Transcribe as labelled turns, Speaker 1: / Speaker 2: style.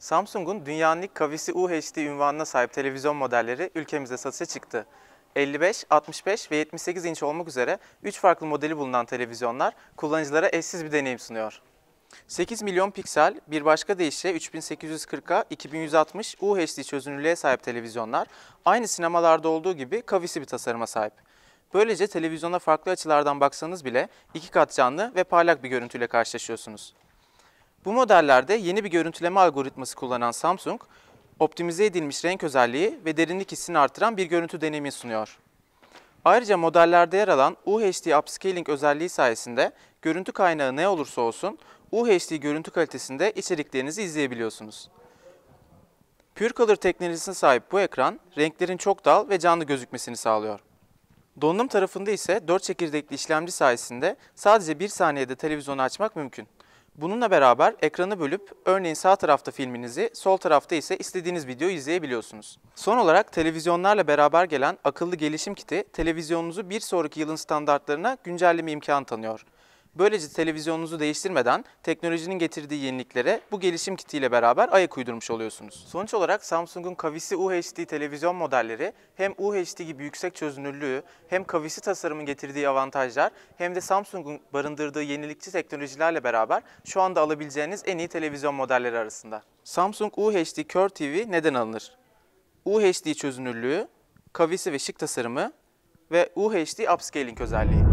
Speaker 1: Samsung'un dünyanın ilk kavisi UHD ünvanına sahip televizyon modelleri ülkemizde satışa çıktı. 55, 65 ve 78 inç olmak üzere 3 farklı modeli bulunan televizyonlar kullanıcılara eşsiz bir deneyim sunuyor. 8 milyon piksel, bir başka deyişle 3840'a 2160 UHD çözünürlüğe sahip televizyonlar aynı sinemalarda olduğu gibi kavisi bir tasarıma sahip. Böylece televizyona farklı açılardan baksanız bile iki kat canlı ve parlak bir görüntüyle karşılaşıyorsunuz. Bu modellerde yeni bir görüntüleme algoritması kullanan Samsung, optimize edilmiş renk özelliği ve derinlik hissini artıran bir görüntü deneyimi sunuyor. Ayrıca modellerde yer alan UHD Upscaling özelliği sayesinde görüntü kaynağı ne olursa olsun UHD görüntü kalitesinde içeriklerinizi izleyebiliyorsunuz. Pure Color teknolojisine sahip bu ekran, renklerin çok dal ve canlı gözükmesini sağlıyor. Donanım tarafında ise 4 çekirdekli işlemci sayesinde sadece 1 saniyede televizyonu açmak mümkün. Bununla beraber ekranı bölüp örneğin sağ tarafta filminizi, sol tarafta ise istediğiniz videoyu izleyebiliyorsunuz. Son olarak televizyonlarla beraber gelen akıllı gelişim kiti televizyonunuzu bir sonraki yılın standartlarına güncelleme imkanı tanıyor. Böylece televizyonunuzu değiştirmeden teknolojinin getirdiği yeniliklere bu gelişim kitiyle beraber ayak uydurmuş oluyorsunuz. Sonuç olarak Samsung'un kavisi UHD televizyon modelleri hem UHD gibi yüksek çözünürlüğü hem kavisi tasarımın getirdiği avantajlar hem de Samsung'un barındırdığı yenilikçi teknolojilerle beraber şu anda alabileceğiniz en iyi televizyon modelleri arasında. Samsung UHD Kör TV neden alınır? UHD çözünürlüğü, kavisi ve şık tasarımı ve UHD upscaling özelliği.